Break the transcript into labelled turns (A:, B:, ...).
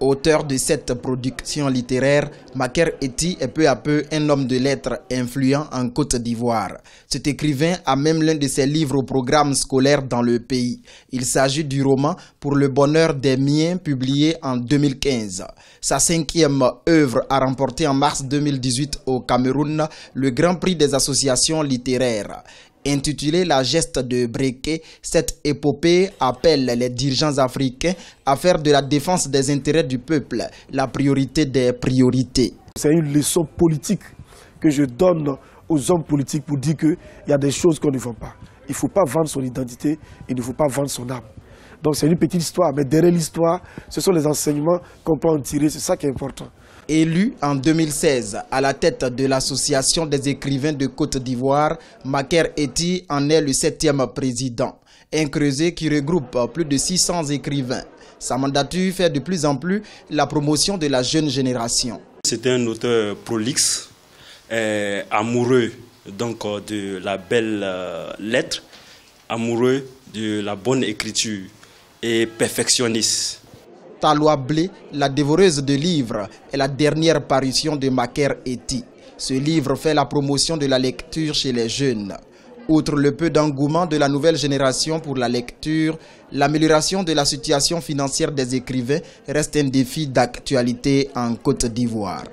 A: Auteur de cette production littéraire, Maker Eti est peu à peu un homme de lettres influent en Côte d'Ivoire. Cet écrivain a même l'un de ses livres au programme scolaire dans le pays. Il s'agit du roman Pour le bonheur des miens publié en 2015. Sa cinquième œuvre a remporté en mars 2018 au Cameroun le Grand Prix des associations littéraires. Intitulé « La geste de briquet, cette épopée appelle les dirigeants africains à faire de la défense
B: des intérêts du peuple la priorité des priorités. C'est une leçon politique que je donne aux hommes politiques pour dire qu'il y a des choses qu'on ne vend pas. Il ne faut pas vendre son identité, il ne faut pas vendre son âme. Donc c'est une petite histoire, mais derrière l'histoire, ce sont les enseignements qu'on peut en tirer, c'est ça qui est important.
A: Élu en
B: 2016 à la tête
A: de l'Association des écrivains de Côte d'Ivoire, Maker Eti en est le septième président. Un creuset qui regroupe plus de 600 écrivains. Sa mandature fait de plus en plus la promotion de la jeune génération.
C: C'est un auteur prolixe, euh, amoureux donc de la belle euh, lettre, amoureux de la bonne écriture perfectionniste.
A: Taloa Blé, la dévoreuse de livres, est la dernière parution de Maker Eti. Ce livre fait la promotion de la lecture chez les jeunes. Outre le peu d'engouement de la nouvelle génération pour la lecture, l'amélioration de la situation financière des écrivains reste un défi d'actualité en Côte d'Ivoire.